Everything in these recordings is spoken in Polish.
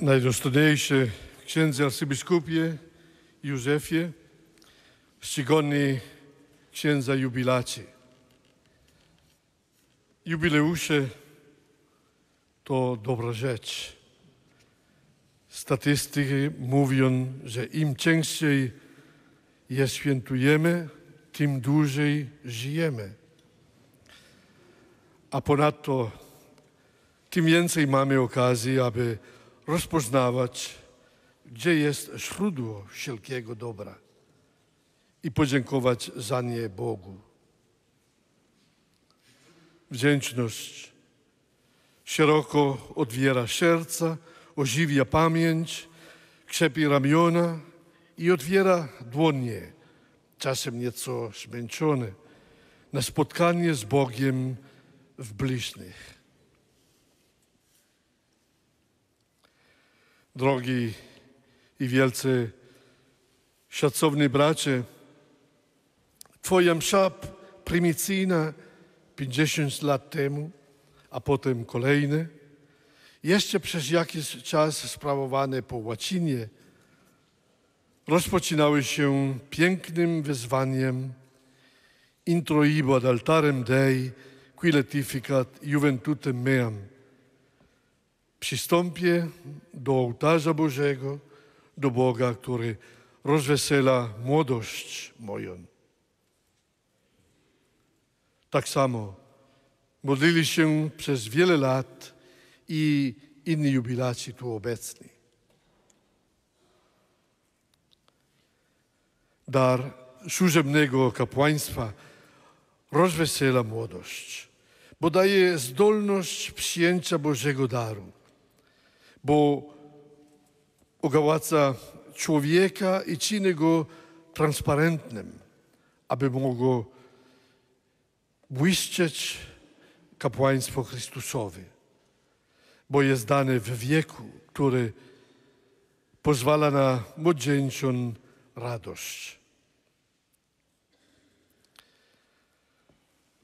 Najdostojniejszy księdze arcybiskupie Józefie, czcigodny księdza jubilaci. Jubileusze to dobra rzecz. Statystyki mówią, że im częściej je świętujemy, tym dłużej żyjemy. A ponadto tym więcej mamy okazji, aby rozpoznawać, gdzie jest źródło wszelkiego dobra i podziękować za nie Bogu. Wdzięczność szeroko odwiera serca, ożywia pamięć, krzepi ramiona i otwiera dłonie, czasem nieco zmęczone, na spotkanie z Bogiem w bliźnich. drogi i wielcy szacowni bracie, Twoja msza prymicyjna 50 lat temu, a potem kolejne, jeszcze przez jakiś czas sprawowane po łacinie, rozpoczynały się pięknym wezwaniem introibo ad altarem Dei, qui letificat juventutem meam przystąpię do ołtarza Bożego, do Boga, który rozwesela młodość moją. Tak samo modlili się przez wiele lat i inni jubilaci tu obecni. Dar służebnego kapłaństwa rozwesela młodość, bo daje zdolność przyjęcia Bożego daru bo ugałaca człowieka i czyni go transparentnym, aby mogło błyszczeć kapłaństwo Chrystusowe, bo jest dane w wieku, który pozwala na młodzieńczą radość.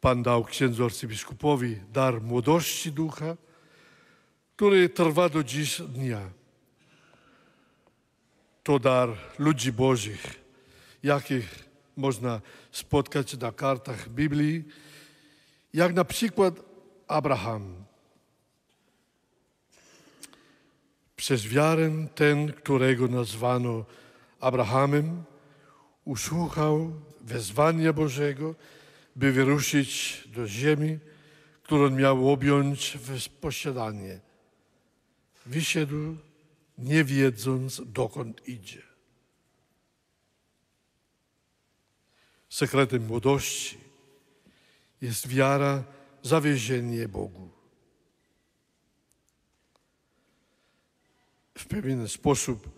Pan dał księdzu arcybiskupowi dar młodości ducha, który trwa do dziś dnia. To dar ludzi Bożych, jakich można spotkać na kartach Biblii, jak na przykład Abraham. Przez wiarę ten, którego nazwano Abrahamem, usłuchał wezwania Bożego, by wyruszyć do ziemi, którą miał objąć w posiadanie wyszedł, nie wiedząc, dokąd idzie. Sekretem młodości jest wiara, zawiezienie Bogu. W pewien sposób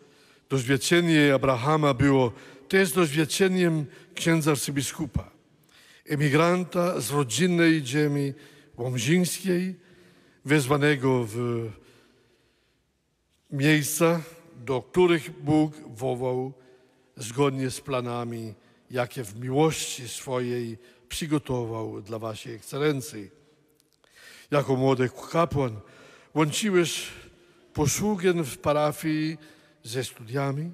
doświadczenie Abrahama było też doświadczeniem księdza arcybiskupa, emigranta z rodzinnej ziemi łomżyńskiej, wezwanego w Miejsca, do których Bóg wołał zgodnie z planami, jakie w miłości swojej przygotował dla Waszej Ekscelencji. Jako młody kapłan łączyłeś posługę w parafii ze studiami,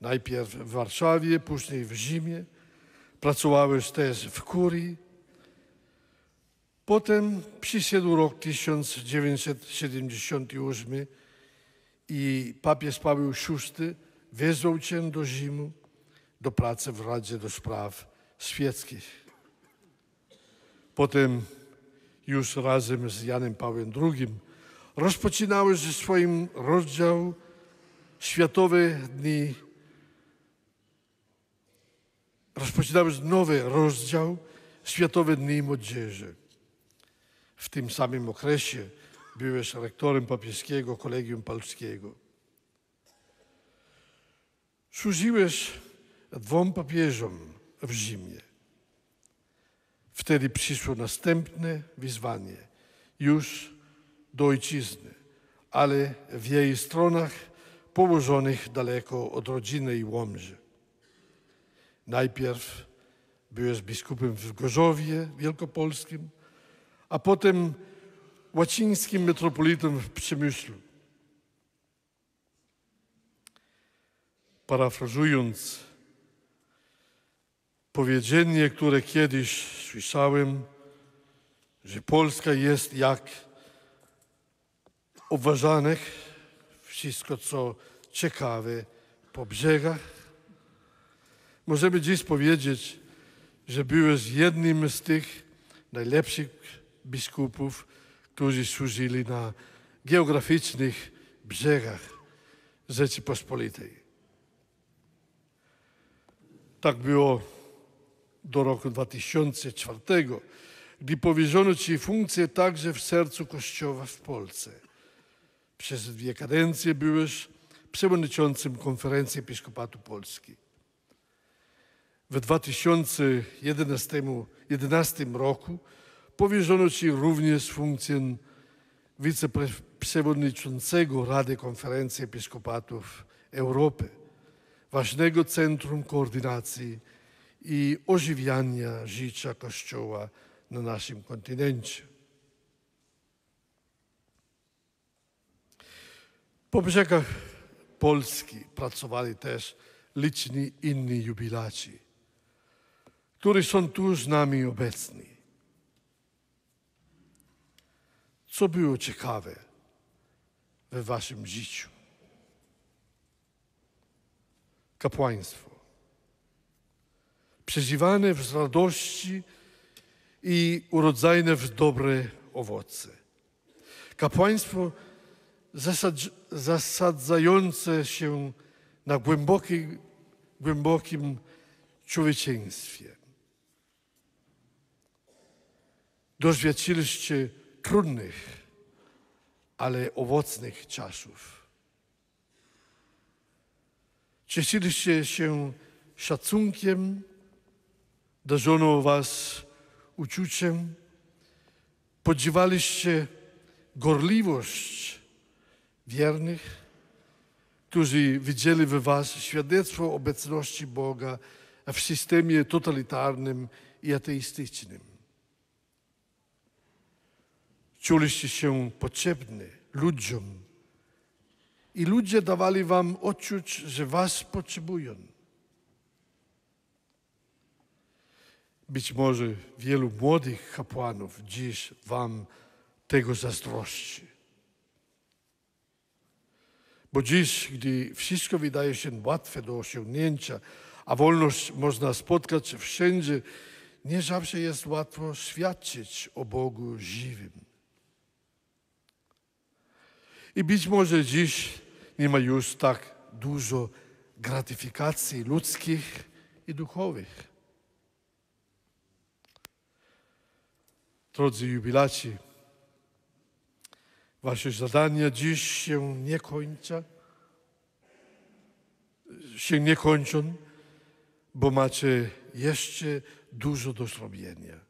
najpierw w Warszawie, później w Zimie, Pracowałeś też w Kurii. Potem przyszedł rok 1978 i papież Paweł VI wezwał cię do Rzymu do pracy w Radzie do Spraw Świeckich. Potem już razem z Janem Pawłem II rozpoczynałeś ze swoim rozdział Światowe Dni rozpoczynałeś nowy rozdział Światowe Dni Młodzieży. W tym samym okresie Byłeś rektorem papieskiego Kolegium Polskiego. Służyłeś dwom papieżom w Rzymie. Wtedy przyszło następne wyzwanie, już do ojczyzny, ale w jej stronach położonych daleko od rodziny i Łomży. Najpierw byłeś biskupem w Gorzowie Wielkopolskim, a potem łacińskim metropolitą w Przemyślu. Parafrazując powiedzenie, które kiedyś słyszałem, że Polska jest jak obważanek, wszystko co ciekawe po brzegach. Możemy dziś powiedzieć, że byłeś jednym z tych najlepszych biskupów, którzy służyli na geograficznych brzegach Rzeczypospolitej. Tak było do roku 2004, gdy powierzono Ci funkcję także w sercu Kościoła w Polsce. Przez dwie kadencje byłeś przewodniczącym konferencji Episkopatu Polski. W 2011 roku powierzono Ci również funkcję wiceprzewodniczącego Rady Konferencji Episkopatów Europy, ważnego centrum koordynacji i ożywiania życia Kościoła na naszym kontynencie. Po brzegach Polski pracowali też liczni inni jubilaci, którzy są tu z nami obecni. Co było ciekawe we waszym życiu? Kapłaństwo. Przeżywane w radości i urodzajne w dobre owoce. Kapłaństwo zasadz- zasadzające się na głębokim, głębokim człowieczeństwie. Doświadczyliście trudnych, ale owocnych czasów. Cieszyliście się szacunkiem, darzono was uczuciem, podziwaliście gorliwość wiernych, którzy widzieli w was świadectwo obecności Boga w systemie totalitarnym i ateistycznym. Czuliście się potrzebni ludziom. I ludzie dawali wam odczuć, że was potrzebują. Być może wielu młodych kapłanów dziś wam tego zazdrości. Bo dziś, gdy wszystko wydaje się łatwe do osiągnięcia, a wolność można spotkać wszędzie, nie zawsze jest łatwo świadczyć o Bogu żywym. I być może dziś nie ma już tak dużo gratyfikacji ludzkich i duchowych. Drodzy jubilaci, wasze zadania dziś się nie kończą, się nie kończą, bo macie jeszcze dużo do zrobienia.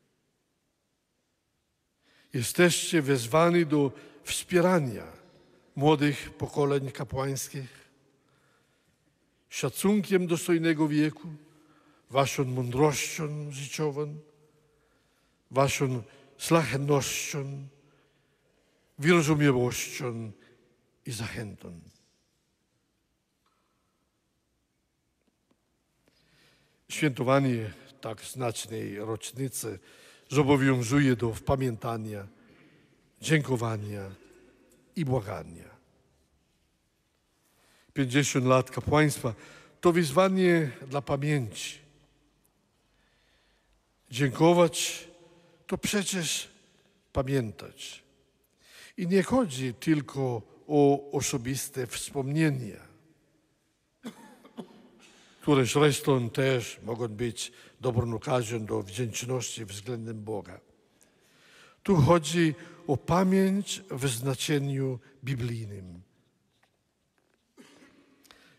Jesteście wezwani do wspierania młodych pokoleń kapłańskich, szacunkiem dostojnego wieku, waszą mądrością życiową, waszą szlachetnością, wyrozumiałością i zachętą. Świętowanie tak znacznej rocznicy zobowiązuje do wpamiętania, dziękowania, i błagania. 50 lat kapłaństwa to wyzwanie dla pamięci. Dziękować to przecież pamiętać. I nie chodzi tylko o osobiste wspomnienia, które zresztą też mogą być dobrą okazją do wdzięczności względem Boga. Tu chodzi o o pamięć w znaczeniu biblijnym.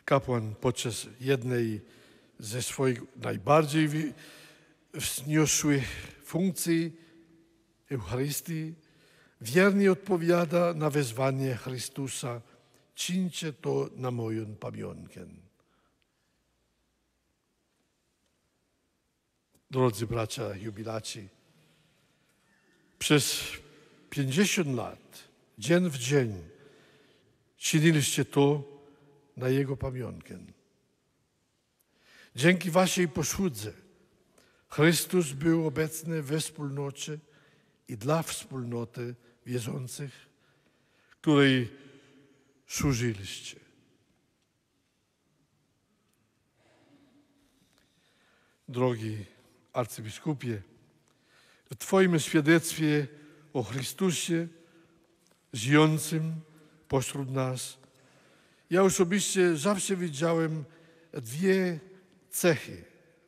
Kapłan podczas jednej ze swoich najbardziej wzniosłych funkcji Eucharystii wiernie odpowiada na wezwanie Chrystusa czyńcie to na moją pamiątkę. Drodzy bracia jubilaci, przez 50 lat, dzień w dzień, czyniliście to na Jego pamiątkę. Dzięki Waszej posłudze Chrystus był obecny we wspólnocie i dla wspólnoty wierzących, której służyliście. Drogi arcybiskupie, w Twoim świadectwie o Chrystusie żyjącym pośród nas. Ja osobiście zawsze widziałem dwie cechy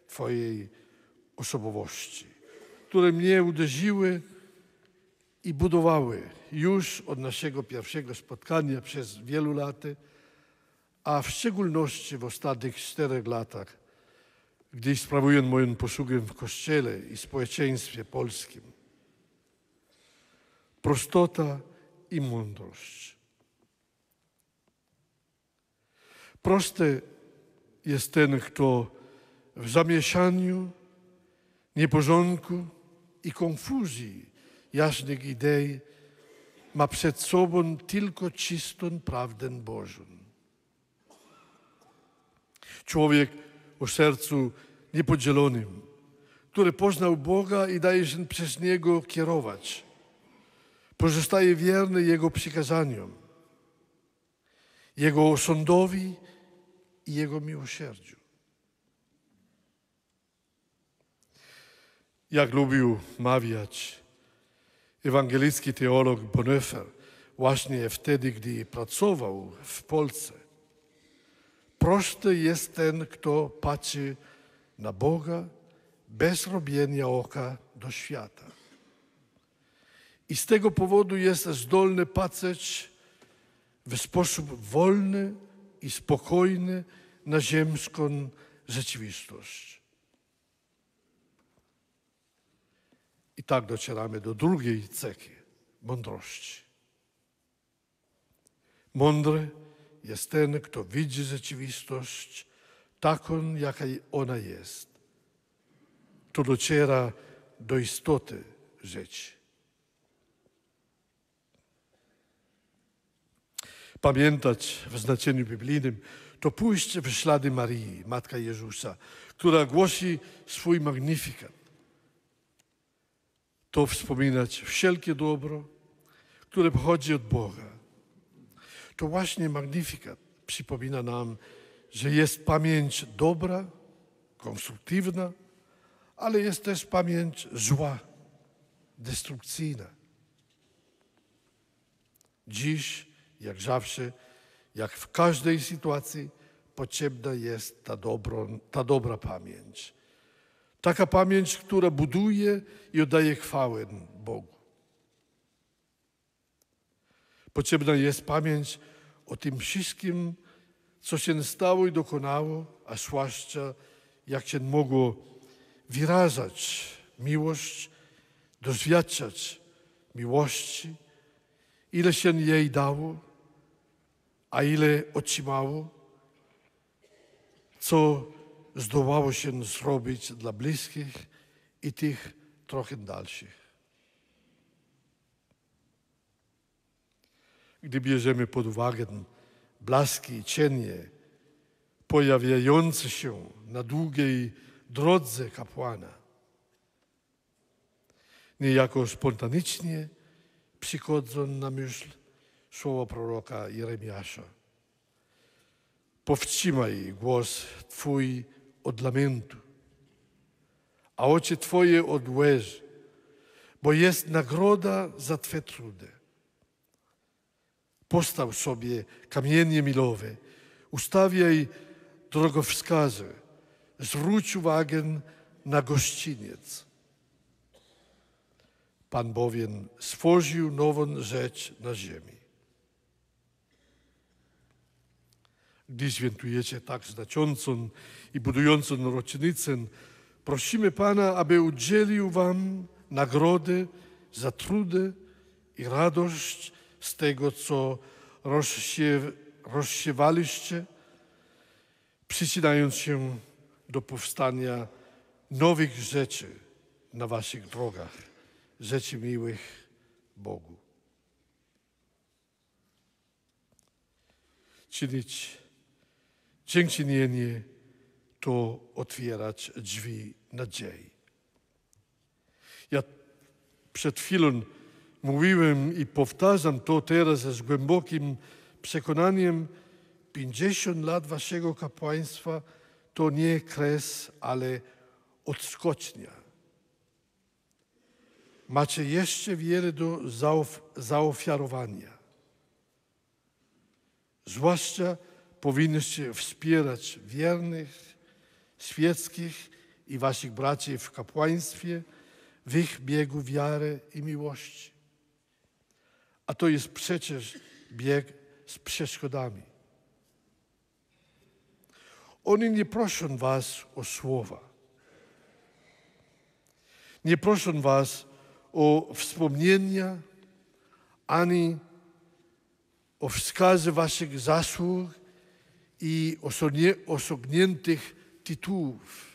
Twojej osobowości, które mnie uderzyły i budowały już od naszego pierwszego spotkania przez wielu lat, a w szczególności w ostatnich czterech latach, gdy sprawuję moją posługę w Kościele i społeczeństwie polskim prostota i mądrość. Prosty jest ten, kto w zamieszaniu, nieporządku i konfuzji jasnych idei ma przed sobą tylko czystą prawdę Bożą. Człowiek o sercu niepodzielonym, który poznał Boga i daje się przez Niego kierować – pozostaje wierny Jego przykazaniom, Jego sądowi i Jego miłosierdziu. Jak lubił mawiać ewangelicki teolog Bonhoeffer, właśnie wtedy, gdy pracował w Polsce. Prosty jest ten, kto patrzy na Boga bez robienia oka do świata. I z tego powodu jest zdolny patrzeć w sposób wolny i spokojny na ziemską rzeczywistość. I tak docieramy do drugiej cechy mądrości. Mądry jest ten, kto widzi rzeczywistość taką, jaka ona jest. To dociera do istoty rzeczy. pamiętać w znaczeniu biblijnym, to pójść w ślady Marii, Matka Jezusa, która głosi swój magnifikat. To wspominać wszelkie dobro, które pochodzi od Boga. To właśnie magnifikat przypomina nam, że jest pamięć dobra, konstruktywna, ale jest też pamięć zła, destrukcyjna. Dziś jak zawsze, jak w każdej sytuacji, potrzebna jest ta, dobro, ta dobra pamięć. Taka pamięć, która buduje i oddaje chwałę Bogu. Potrzebna jest pamięć o tym wszystkim, co się stało i dokonało, a zwłaszcza jak się mogło wyrażać miłość, doświadczać miłości, ile się jej dało, a ile otrzymało, co zdołało się zrobić dla bliskich i tych trochę dalszych. Gdy bierzemy pod uwagę blaski i cienie pojawiające się na długiej drodze kapłana, niejako spontanicznie przychodzą na myśl słowo proroka Jeremiasza. Powstrzymaj głos Twój od lamentu, a oczy Twoje od łez, bo jest nagroda za Twe trudy. Postaw sobie kamienie milowe, ustawiaj drogowskazy, zwróć uwagę na gościniec. Pan bowiem stworzył nową rzecz na ziemi. gdy świętujecie tak znaczącą i budującą rocznicę, prosimy Pana, aby udzielił Wam nagrody za trudy i radość z tego, co rozsiewaliście, przycinając się do powstania nowych rzeczy na Waszych drogach, rzeczy miłych Bogu. Czynić dziękczynienie to otwierać drzwi nadziei. Ja przed chwilą mówiłem i powtarzam to teraz z głębokim przekonaniem, 50 lat waszego kapłaństwa to nie kres, ale odskocznia. Macie jeszcze wiele do zaof zaofiarowania. Zwłaszcza powinniście wspierać wiernych, świeckich i waszych braci w kapłaństwie, w ich biegu wiary i miłości. A to jest przecież bieg z przeszkodami. Oni nie proszą was o słowa. Nie proszą was o wspomnienia, ani o wskazy waszych zasług, i osągniętych tytułów,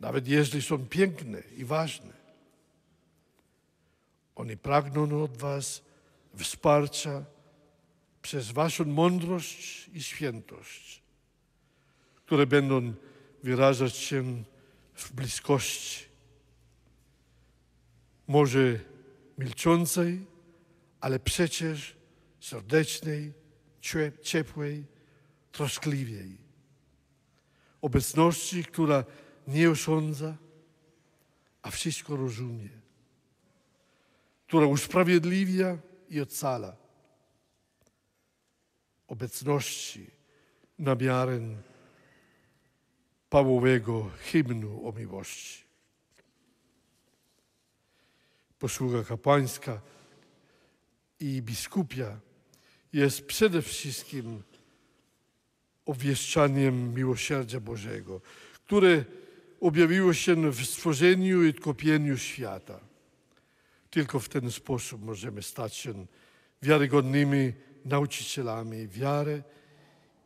nawet jeśli są piękne i ważne. Oni pragną od Was wsparcia przez Waszą mądrość i świętość, które będą wyrażać się w bliskości, może milczącej, ale przecież serdecznej, ciepłej troszkliwiej. Obecności, która nie osądza, a wszystko rozumie. Która usprawiedliwia i ocala. Obecności na miarę Pawłowego hymnu o miłości. Posługa kapłańska i biskupia jest przede wszystkim obwieszczaniem miłosierdzia Bożego, które objawiło się w stworzeniu i tkopieniu świata. Tylko w ten sposób możemy stać się wiarygodnymi nauczycielami wiary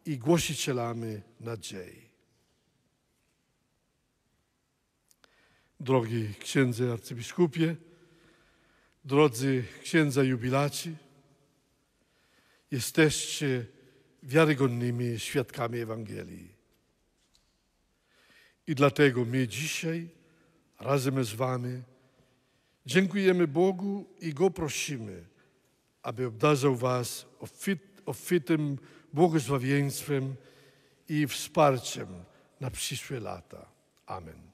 i głosicielami nadziei. Drogi księdze arcybiskupie, drodzy księdza jubilaci, jesteście wiarygodnymi świadkami Ewangelii. I dlatego my dzisiaj razem z Wami dziękujemy Bogu i Go prosimy, aby obdarzał Was obfitym błogosławieństwem i wsparciem na przyszłe lata. Amen.